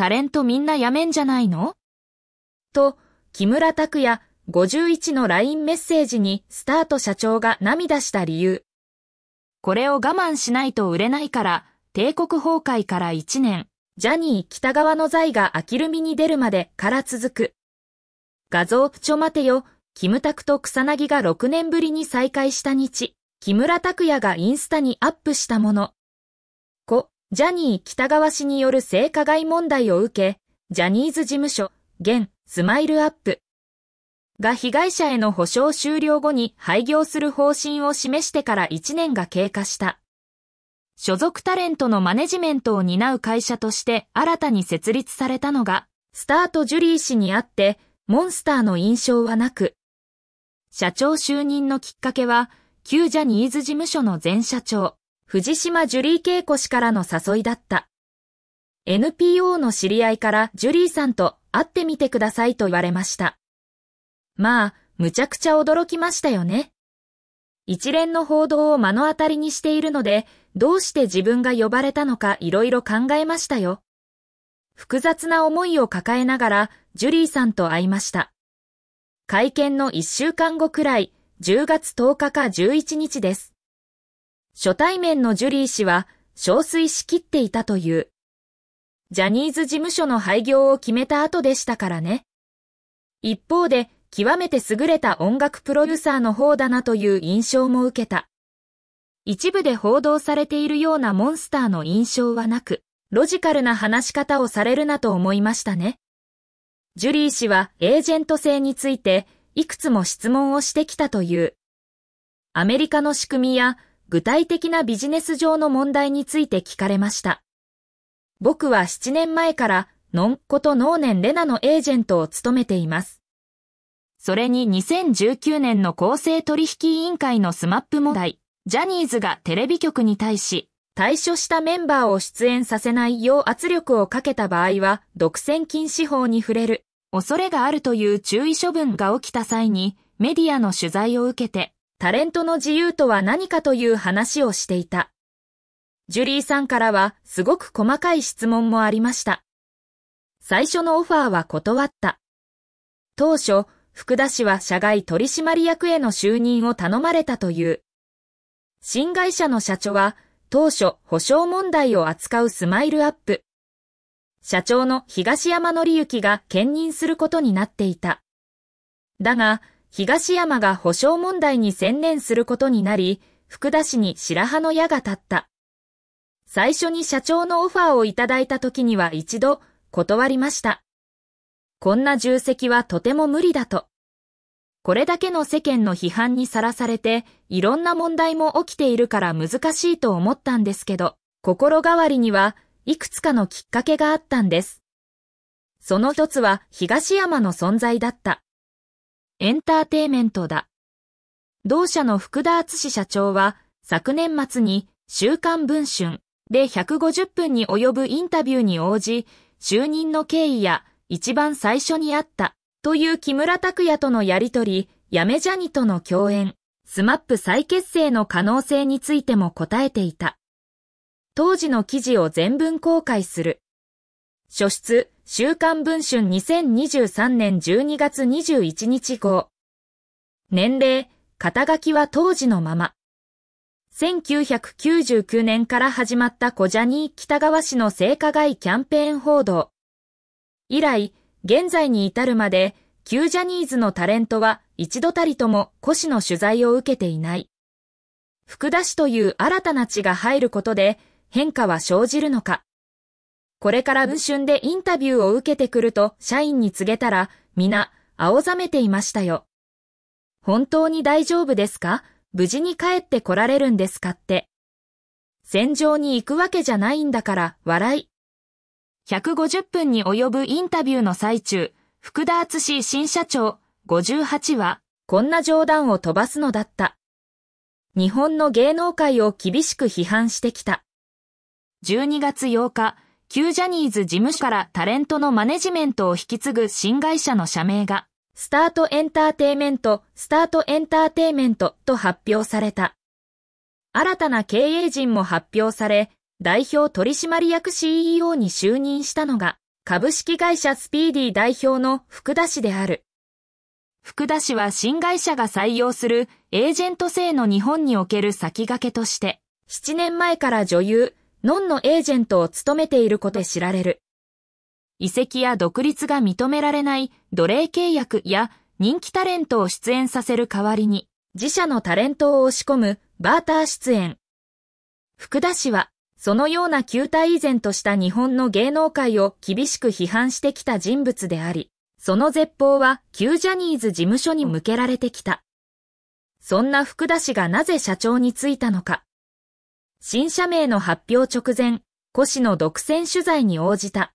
タレントみんなやめんじゃないのと、木村拓也51の LINE メッセージにスタート社長が涙した理由。これを我慢しないと売れないから、帝国崩壊から1年、ジャニー北側の財がきるみに出るまでから続く。画像プチョ待てよ、キムタクと草薙が6年ぶりに再会した日、木村拓哉がインスタにアップしたもの。ジャニー北川氏による性加害問題を受け、ジャニーズ事務所、現、スマイルアップが被害者への補償終了後に廃業する方針を示してから1年が経過した。所属タレントのマネジメントを担う会社として新たに設立されたのが、スタートジュリー氏にあって、モンスターの印象はなく、社長就任のきっかけは、旧ジャニーズ事務所の前社長、藤島ジュリー恵子氏からの誘いだった。NPO の知り合いからジュリーさんと会ってみてくださいと言われました。まあ、むちゃくちゃ驚きましたよね。一連の報道を目の当たりにしているので、どうして自分が呼ばれたのかいろいろ考えましたよ。複雑な思いを抱えながら、ジュリーさんと会いました。会見の1週間後くらい、10月10日か11日です。初対面のジュリー氏は、憔悴しきっていたという。ジャニーズ事務所の廃業を決めた後でしたからね。一方で、極めて優れた音楽プロデューサーの方だなという印象も受けた。一部で報道されているようなモンスターの印象はなく、ロジカルな話し方をされるなと思いましたね。ジュリー氏はエージェント制について、いくつも質問をしてきたという。アメリカの仕組みや具体的なビジネス上の問題について聞かれました。僕は7年前からノンことネ年レナのエージェントを務めています。それに2019年の公正取引委員会のスマップ問題、ジャニーズがテレビ局に対し、対処したメンバーを出演させないよう圧力をかけた場合は、独占禁止法に触れる、恐れがあるという注意処分が起きた際に、メディアの取材を受けて、タレントの自由とは何かという話をしていた。ジュリーさんからはすごく細かい質問もありました。最初のオファーは断った。当初、福田氏は社外取締役への就任を頼まれたという。新会社の社長は当初保証問題を扱うスマイルアップ。社長の東山則之が兼任することになっていた。だが、東山が保証問題に専念することになり、福田氏に白羽の矢が立った。最初に社長のオファーをいただいた時には一度断りました。こんな重責はとても無理だと。これだけの世間の批判にさらされて、いろんな問題も起きているから難しいと思ったんですけど、心変わりには、いくつかのきっかけがあったんです。その一つは東山の存在だった。エンターテイメントだ。同社の福田敦社長は、昨年末に週刊文春で150分に及ぶインタビューに応じ、就任の経緯や一番最初にあったという木村拓也とのやりとり、やめジャニとの共演、スマップ再結成の可能性についても答えていた。当時の記事を全文公開する。書出、週刊文春2023年12月21日号。年齢、肩書きは当時のまま。1999年から始まった小ジャニー北川氏の性加害キャンペーン報道。以来、現在に至るまで、旧ジャニーズのタレントは一度たりとも古氏の取材を受けていない。福田氏という新たな地が入ることで変化は生じるのか。これから文春でインタビューを受けてくると社員に告げたら、皆、青ざめていましたよ。本当に大丈夫ですか無事に帰って来られるんですかって。戦場に行くわけじゃないんだから、笑い。150分に及ぶインタビューの最中、福田厚新社長、58は、こんな冗談を飛ばすのだった。日本の芸能界を厳しく批判してきた。12月8日、旧ジャニーズ事務所からタレントのマネジメントを引き継ぐ新会社の社名が、スタートエンターテイメント、スタートエンターテイメントと発表された。新たな経営陣も発表され、代表取締役 CEO に就任したのが、株式会社スピーディ代表の福田氏である。福田氏は新会社が採用するエージェント制の日本における先駆けとして、7年前から女優、ノンのエージェントを務めていることで知られる。遺跡や独立が認められない奴隷契約や人気タレントを出演させる代わりに、自社のタレントを押し込むバーター出演。福田氏は、そのような球体依然とした日本の芸能界を厳しく批判してきた人物であり、その絶望は旧ジャニーズ事務所に向けられてきた。そんな福田氏がなぜ社長に就いたのか。新社名の発表直前、古紙の独占取材に応じた。